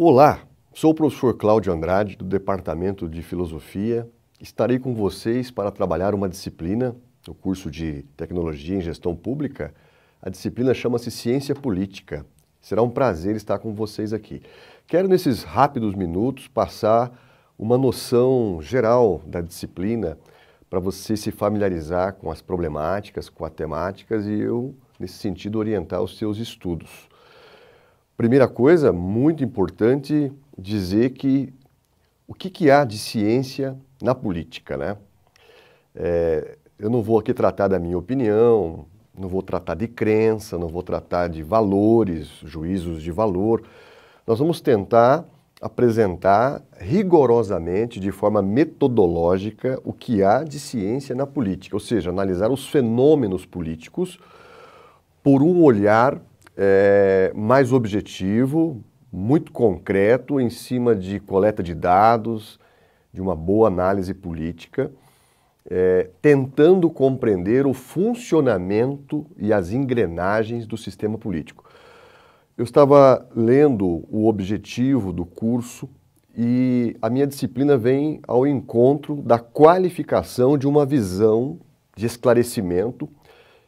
Olá, sou o professor Cláudio Andrade, do Departamento de Filosofia. Estarei com vocês para trabalhar uma disciplina, o curso de Tecnologia em Gestão Pública. A disciplina chama-se Ciência Política. Será um prazer estar com vocês aqui. Quero, nesses rápidos minutos, passar uma noção geral da disciplina para você se familiarizar com as problemáticas, com as temáticas e eu, nesse sentido, orientar os seus estudos. Primeira coisa, muito importante dizer que o que, que há de ciência na política, né? É, eu não vou aqui tratar da minha opinião, não vou tratar de crença, não vou tratar de valores, juízos de valor. Nós vamos tentar apresentar rigorosamente, de forma metodológica, o que há de ciência na política, ou seja, analisar os fenômenos políticos por um olhar é, mais objetivo, muito concreto, em cima de coleta de dados, de uma boa análise política, é, tentando compreender o funcionamento e as engrenagens do sistema político. Eu estava lendo o objetivo do curso e a minha disciplina vem ao encontro da qualificação de uma visão de esclarecimento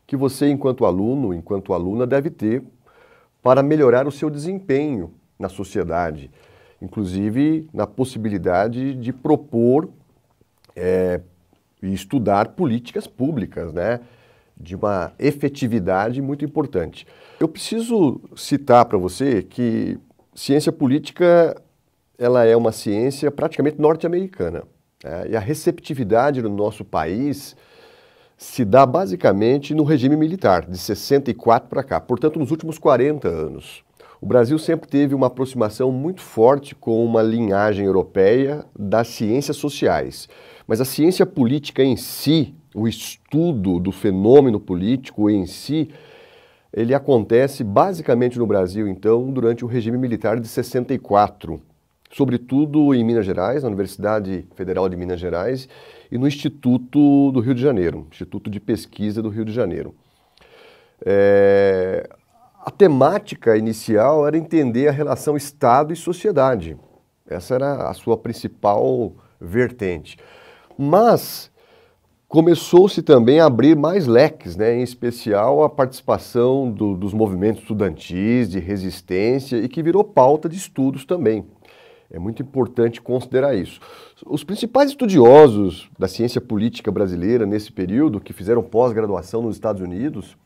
que você, enquanto aluno, enquanto aluna, deve ter para melhorar o seu desempenho na sociedade, inclusive na possibilidade de propor é, e estudar políticas públicas, né? de uma efetividade muito importante. Eu preciso citar para você que ciência política ela é uma ciência praticamente norte-americana. Né, e a receptividade no nosso país se dá basicamente no regime militar, de 64 para cá, portanto, nos últimos 40 anos. O Brasil sempre teve uma aproximação muito forte com uma linhagem europeia das ciências sociais, mas a ciência política em si, o estudo do fenômeno político em si, ele acontece basicamente no Brasil, então, durante o regime militar de 64 sobretudo em Minas Gerais, na Universidade Federal de Minas Gerais e no Instituto do Rio de Janeiro, Instituto de Pesquisa do Rio de Janeiro. É, a temática inicial era entender a relação Estado e sociedade. Essa era a sua principal vertente. Mas começou-se também a abrir mais leques, né? em especial a participação do, dos movimentos estudantis, de resistência, e que virou pauta de estudos também. É muito importante considerar isso. Os principais estudiosos da ciência política brasileira nesse período, que fizeram pós-graduação nos Estados Unidos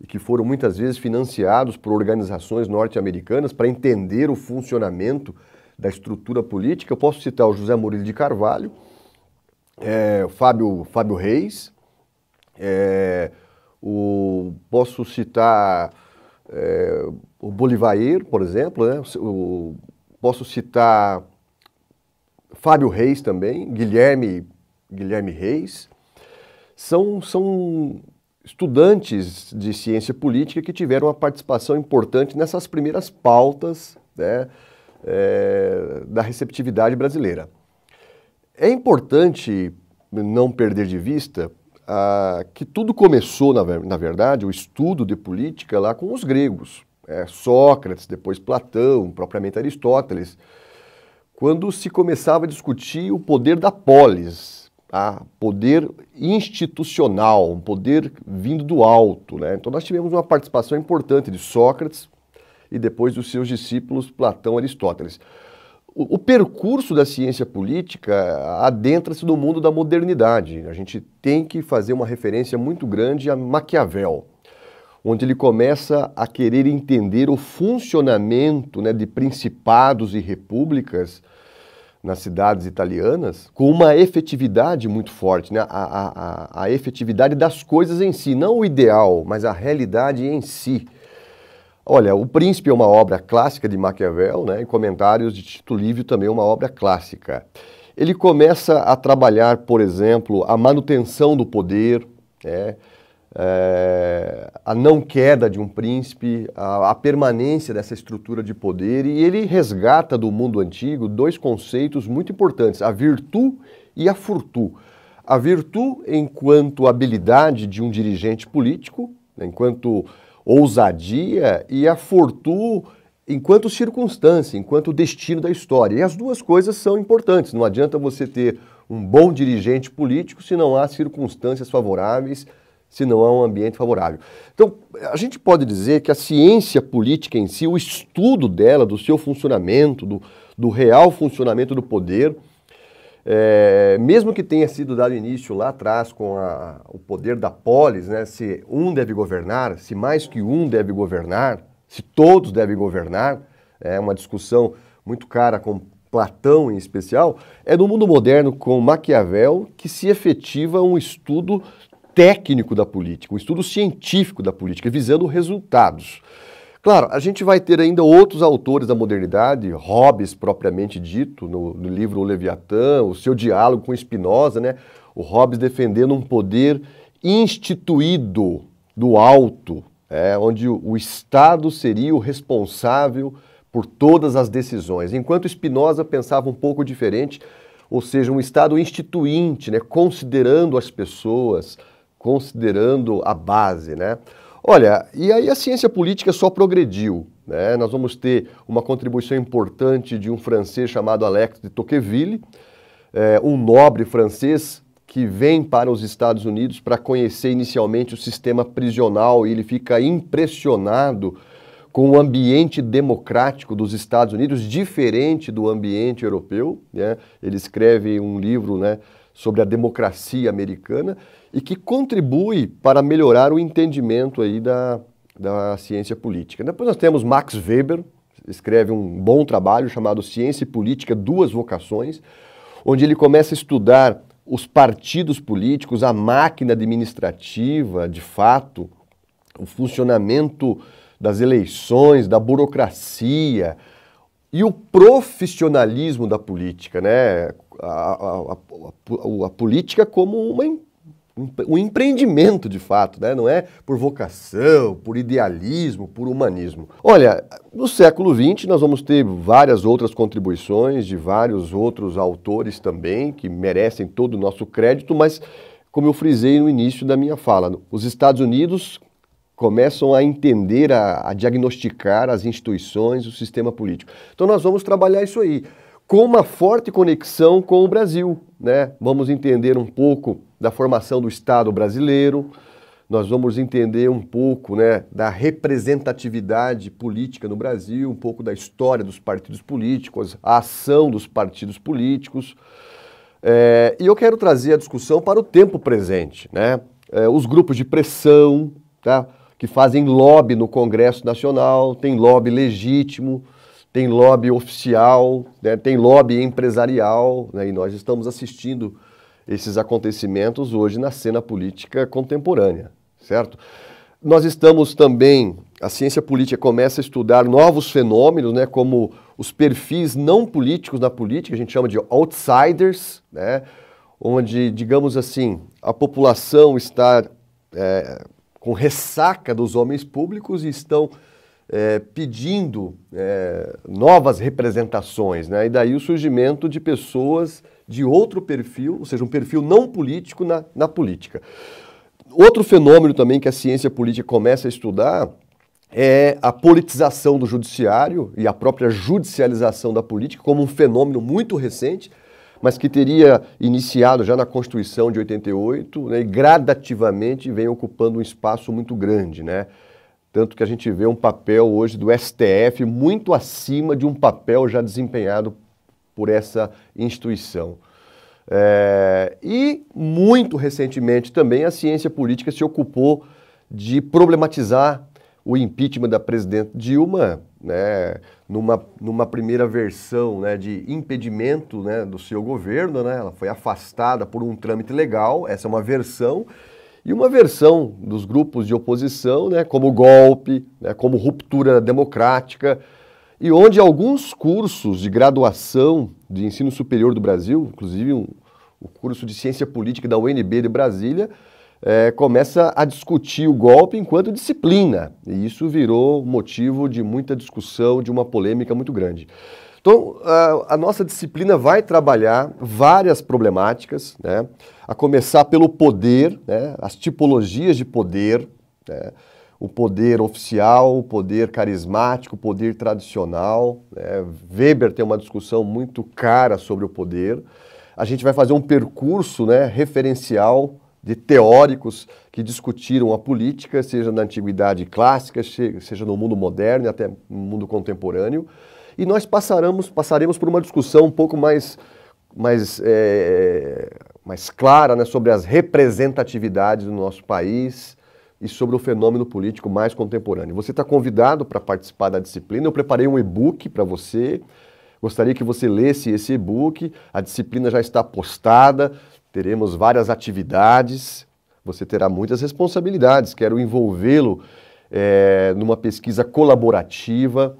e que foram muitas vezes financiados por organizações norte-americanas para entender o funcionamento da estrutura política, eu posso citar o José Murilo de Carvalho, é, o Fábio, Fábio Reis, é, o, posso citar é, o Bolivareiro, por exemplo, né? o, Posso citar Fábio Reis também, Guilherme, Guilherme Reis. São, são estudantes de ciência política que tiveram uma participação importante nessas primeiras pautas né, é, da receptividade brasileira. É importante não perder de vista ah, que tudo começou, na, na verdade, o estudo de política lá com os gregos é, Sócrates, depois Platão, propriamente Aristóteles, quando se começava a discutir o poder da polis, a tá? poder institucional, um poder vindo do alto. Né? Então nós tivemos uma participação importante de Sócrates e depois dos seus discípulos Platão e Aristóteles. O, o percurso da ciência política adentra-se no mundo da modernidade. A gente tem que fazer uma referência muito grande a Maquiavel onde ele começa a querer entender o funcionamento né, de principados e repúblicas nas cidades italianas com uma efetividade muito forte, né? a, a, a, efetividade das coisas em si, não o ideal, mas a realidade em si. Olha, O Príncipe é uma obra clássica de Maquiavel, né? e Comentários de Tito Livio também é uma obra clássica. Ele começa a trabalhar, por exemplo, a manutenção do poder, né? é, a não queda de um príncipe, a, a, permanência dessa estrutura de poder, e ele resgata do mundo antigo dois conceitos muito importantes: a virtude e a furtu. A virtude, enquanto habilidade de um dirigente político, né, enquanto ousadia, e a furtu, enquanto circunstância, enquanto destino da história. E as duas coisas são importantes. Não adianta você ter um bom dirigente político se não há circunstâncias favoráveis se não há um ambiente favorável. Então, a gente pode dizer que a ciência política em si, o estudo dela, do seu funcionamento, do, do real funcionamento do poder, é, mesmo que tenha sido dado início lá atrás com a, o poder da polis, né, se um deve governar, se mais que um deve governar, se todos devem governar, é uma discussão muito cara com Platão em especial, é no mundo moderno com Maquiavel que se efetiva um estudo técnico da política, um estudo científico da política, visando resultados. Claro, a gente vai ter ainda outros autores da modernidade, Hobbes propriamente dito, no, no livro O Leviatã, o seu diálogo com Spinoza, né? O Hobbes defendendo um poder instituído do alto, é, onde o, o Estado seria o responsável por todas as decisões. Enquanto Spinoza pensava um pouco diferente, ou seja, um Estado instituinte, né, considerando as pessoas, considerando a base, né? Olha, e aí a ciência política só progrediu. Né? Nós vamos ter uma contribuição importante de um francês chamado Alex de Tocqueville, é, um nobre francês que vem para os Estados Unidos para conhecer inicialmente o sistema prisional e ele fica impressionado com o ambiente democrático dos Estados Unidos, diferente do ambiente europeu. Né? Ele escreve um livro, né? sobre a democracia americana e que contribui para melhorar o entendimento aí da, da ciência política. Depois nós temos Max Weber, escreve um bom trabalho chamado Ciência e Política, Duas Vocações, onde ele começa a estudar os partidos políticos, a máquina administrativa, de fato, o funcionamento das eleições, da burocracia e o profissionalismo da política, né? a, a, a, a política como uma, um empreendimento de fato, né? não é por vocação, por idealismo, por humanismo. Olha, no século XX nós vamos ter várias outras contribuições de vários outros autores também que merecem todo o nosso crédito, mas como eu frisei no início da minha fala, os Estados Unidos começam a entender, a, a diagnosticar as instituições, o sistema político. Então nós vamos trabalhar isso aí com uma forte conexão com o Brasil. Né? Vamos entender um pouco da formação do Estado brasileiro, nós vamos entender um pouco né, da representatividade política no Brasil, um pouco da história dos partidos políticos, a ação dos partidos políticos. É, e eu quero trazer a discussão para o tempo presente, né? É, os grupos de pressão, tá? que fazem lobby no Congresso Nacional, tem lobby legítimo, tem lobby oficial, né, tem lobby empresarial, né, e nós estamos assistindo esses acontecimentos hoje na cena política contemporânea, certo? Nós estamos também, a ciência política começa a estudar novos fenômenos, né, como os perfis não políticos na política, a gente chama de outsiders, né, onde, digamos assim, a população está é, com ressaca dos homens públicos e estão é, pedindo é, novas representações, né? e daí o surgimento de pessoas de outro perfil, ou seja, um perfil não político na, na política. Outro fenômeno também que a ciência política começa a estudar é a politização do judiciário e a própria judicialização da política como um fenômeno muito recente, mas que teria iniciado já na Constituição de 88 né, e gradativamente vem ocupando um espaço muito grande. Né? Tanto que a gente vê um papel hoje do STF muito acima de um papel já desempenhado por essa instituição. É, e muito recentemente também a ciência política se ocupou de problematizar o impeachment da presidente Dilma, né, numa, numa primeira versão né, de impedimento né, do seu governo, né, ela foi afastada por um trâmite legal, essa é uma versão, e uma versão dos grupos de oposição, né, como golpe, né, como ruptura democrática, e onde alguns cursos de graduação de ensino superior do Brasil, inclusive um, o curso de ciência política da UNB de Brasília, é, começa a discutir o golpe enquanto disciplina. E isso virou motivo de muita discussão, de uma polêmica muito grande. Então, a, a, nossa disciplina vai trabalhar várias problemáticas, né? a começar pelo poder, né? as tipologias de poder, né? o poder oficial, o poder carismático, o poder tradicional. Né? Weber tem uma discussão muito cara sobre o poder. A gente vai fazer um percurso né, referencial de teóricos que discutiram a política, seja na antiguidade clássica, seja no mundo moderno e até no mundo contemporâneo. E nós passaremos, passaremos por uma discussão um pouco mais, mais, é, mais clara né, sobre as representatividades do nosso país e sobre o fenômeno político mais contemporâneo. Você está convidado para participar da disciplina. Eu preparei um e-book para você. Gostaria que você lesse esse e-book. A disciplina já está postada. Teremos várias atividades. Você terá muitas responsabilidades. Quero envolvê-lo é, numa pesquisa colaborativa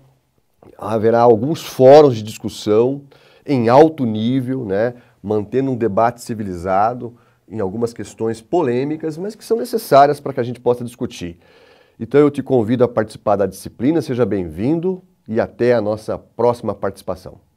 haverá alguns fóruns de discussão em alto nível, né, mantendo um debate civilizado em algumas questões polêmicas, mas que são necessárias para que a gente possa discutir. Então eu te convido a participar da disciplina, seja bem-vindo e até a nossa próxima participação.